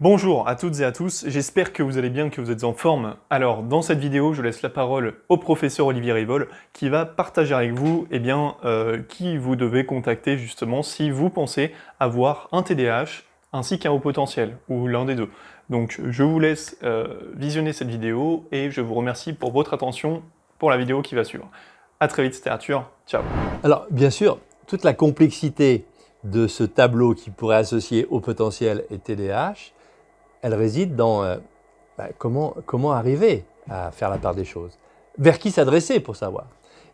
Bonjour à toutes et à tous, j'espère que vous allez bien, que vous êtes en forme. Alors, dans cette vidéo, je laisse la parole au professeur Olivier Rivol qui va partager avec vous eh bien, euh, qui vous devez contacter justement si vous pensez avoir un TDAH ainsi qu'un haut potentiel, ou l'un des deux. Donc, je vous laisse euh, visionner cette vidéo et je vous remercie pour votre attention pour la vidéo qui va suivre. A très vite, c'était Arthur, ciao Alors, bien sûr, toute la complexité de ce tableau qui pourrait associer haut potentiel et TDAH, elle réside dans euh, bah, comment, arriver à faire la part des choses. Vers qui s'adresser pour savoir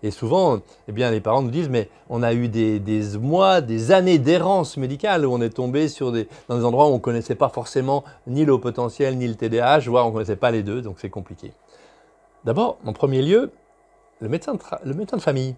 Et souvent, eh bien, les parents nous disent, mais on a eu des, mois, des années d'errance médicale où on est tombé dans des endroits où on ne connaissait pas forcément ni le potentiel, ni le TDAH, voire on ne connaissait pas les deux, donc c'est compliqué. D'abord, en premier lieu, le médecin de famille.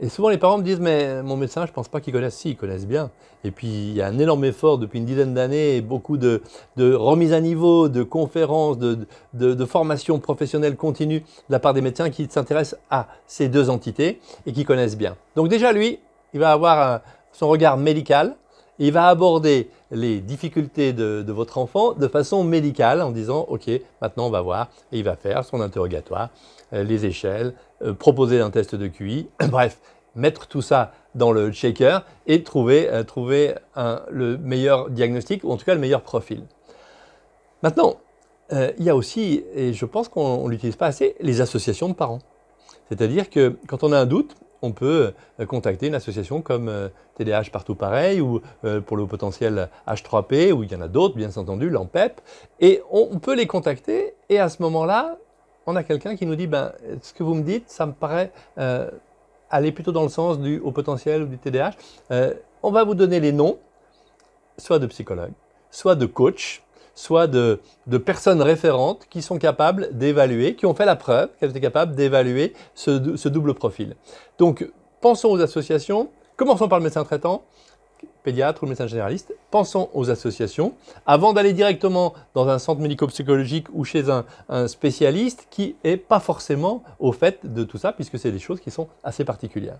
Et souvent les parents me disent, mais mon médecin, je ne pense pas qu'il connaisse. Si, il connaissent bien. Et puis il y a un énorme effort depuis une dizaine d'années, beaucoup de, remises à niveau, de conférences, de, de, de formations professionnelles continues de la part des médecins qui s'intéressent à ces deux entités et qui connaissent bien. Donc déjà, lui, il va avoir son regard médical, il va aborder les difficultés de, votre enfant de façon médicale en disant ok maintenant on va voir et il va faire son interrogatoire, euh, les échelles, euh, proposer un test de QI, bref mettre tout ça dans le shaker et trouver, euh, trouver le meilleur diagnostic ou en tout cas le meilleur profil. Maintenant, il y a aussi, et je pense qu'on ne l'utilise pas assez, les associations de parents. C'est-à-dire que quand on a un doute, on peut euh, contacter une association comme TDAH euh, Partout Pareil ou euh, pour le potentiel H3P, ou il y en a d'autres, bien entendu, l'AMPEP, et on peut les contacter, et à ce moment-là, on a quelqu'un qui nous dit, ben, ce que vous me dites, ça me paraît aller plutôt dans le sens du haut potentiel ou du TDAH. » on va vous donner les noms, soit de psychologue, soit de coach, soit de, personnes référentes qui sont capables d'évaluer, qui ont fait la preuve qu'elles étaient capables d'évaluer ce, double profil. Donc, pensons aux associations. Commençons par le médecin traitant pédiatre ou médecin généraliste, pensons aux associations, avant d'aller directement dans un centre médico-psychologique ou chez un spécialiste qui n'est pas forcément au fait de tout ça, puisque c'est des choses qui sont assez particulières.